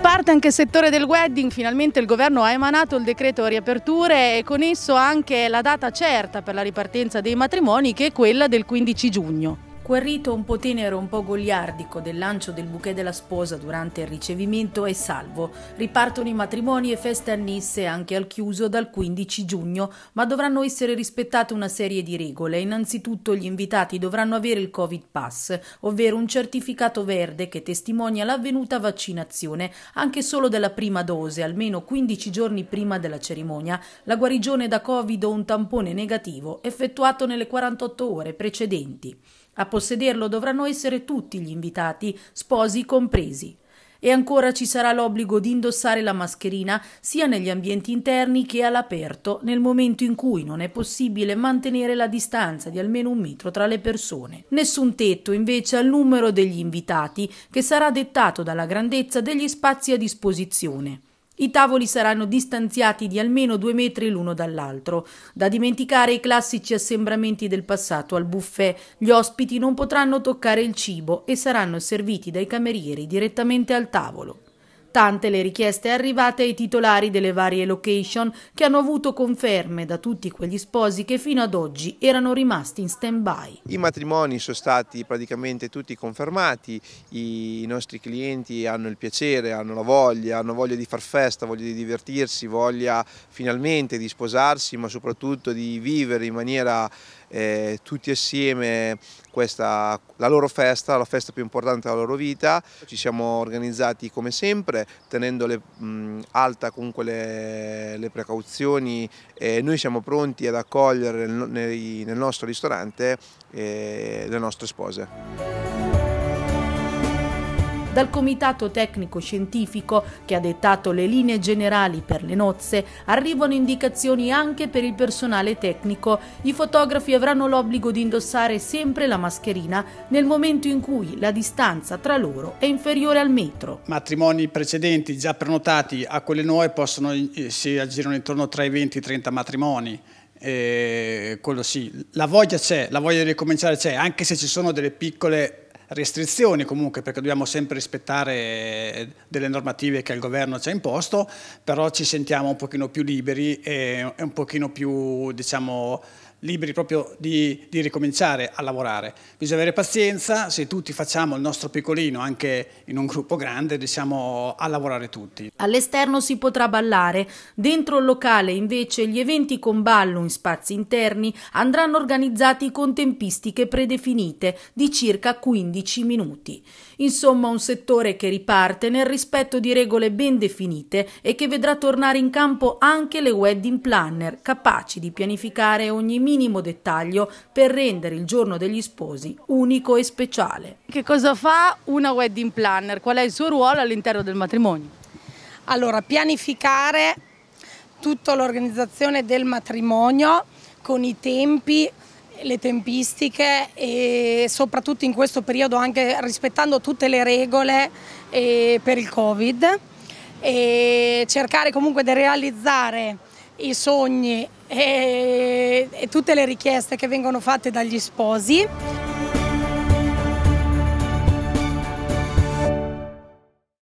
Riparte anche il settore del wedding, finalmente il governo ha emanato il decreto riaperture e con esso anche la data certa per la ripartenza dei matrimoni che è quella del 15 giugno. Quel rito un po' tenero, un po' goliardico del lancio del bouquet della sposa durante il ricevimento è salvo. Ripartono i matrimoni e feste annesse anche al chiuso dal 15 giugno, ma dovranno essere rispettate una serie di regole. Innanzitutto gli invitati dovranno avere il Covid Pass, ovvero un certificato verde che testimonia l'avvenuta vaccinazione, anche solo della prima dose, almeno 15 giorni prima della cerimonia, la guarigione da Covid o un tampone negativo effettuato nelle 48 ore precedenti. A possederlo dovranno essere tutti gli invitati, sposi compresi. E ancora ci sarà l'obbligo di indossare la mascherina sia negli ambienti interni che all'aperto nel momento in cui non è possibile mantenere la distanza di almeno un metro tra le persone. Nessun tetto invece al numero degli invitati che sarà dettato dalla grandezza degli spazi a disposizione. I tavoli saranno distanziati di almeno due metri l'uno dall'altro. Da dimenticare i classici assembramenti del passato al buffet. Gli ospiti non potranno toccare il cibo e saranno serviti dai camerieri direttamente al tavolo. Tante le richieste arrivate ai titolari delle varie location che hanno avuto conferme da tutti quegli sposi che fino ad oggi erano rimasti in stand-by. I matrimoni sono stati praticamente tutti confermati, i nostri clienti hanno il piacere, hanno la voglia, hanno voglia di far festa, voglia di divertirsi, voglia finalmente di sposarsi ma soprattutto di vivere in maniera eh, tutti assieme questa, la loro festa, la festa più importante della loro vita. Ci siamo organizzati come sempre tenendo le, alta comunque le, le precauzioni e noi siamo pronti ad accogliere nel, nel nostro ristorante eh, le nostre spose dal Comitato Tecnico Scientifico che ha dettato le linee generali per le nozze, arrivano indicazioni anche per il personale tecnico. I fotografi avranno l'obbligo di indossare sempre la mascherina nel momento in cui la distanza tra loro è inferiore al metro. Matrimoni precedenti già prenotati a quelle nuove possono, eh, si aggirano intorno tra i 20 e i 30 matrimoni. Eh, quello sì, la voglia c'è, la voglia di ricominciare c'è, anche se ci sono delle piccole restrizioni comunque perché dobbiamo sempre rispettare eh, delle normative che il governo ci ha imposto, però ci sentiamo un pochino più liberi e un pochino più diciamo, liberi proprio di, di, ricominciare a lavorare. Bisogna avere pazienza, se tutti facciamo il nostro piccolino anche in un gruppo grande riusciamo a lavorare tutti. All'esterno si potrà ballare, dentro il locale invece gli eventi con ballo in spazi interni andranno organizzati con tempistiche predefinite di circa 15 minuti. Insomma un settore che riparte nel rispetto di regole ben definite e che vedrà tornare in campo anche le wedding planner capaci di pianificare ogni minuto minimo dettaglio per rendere il giorno degli sposi unico e speciale. Che cosa fa una wedding planner? Qual è il suo ruolo all'interno del matrimonio? Allora, pianificare tutta l'organizzazione del matrimonio con i tempi, le tempistiche e soprattutto in questo periodo anche rispettando tutte le regole eh, per il Covid e cercare comunque di realizzare i sogni e, e tutte le richieste che vengono fatte dagli sposi.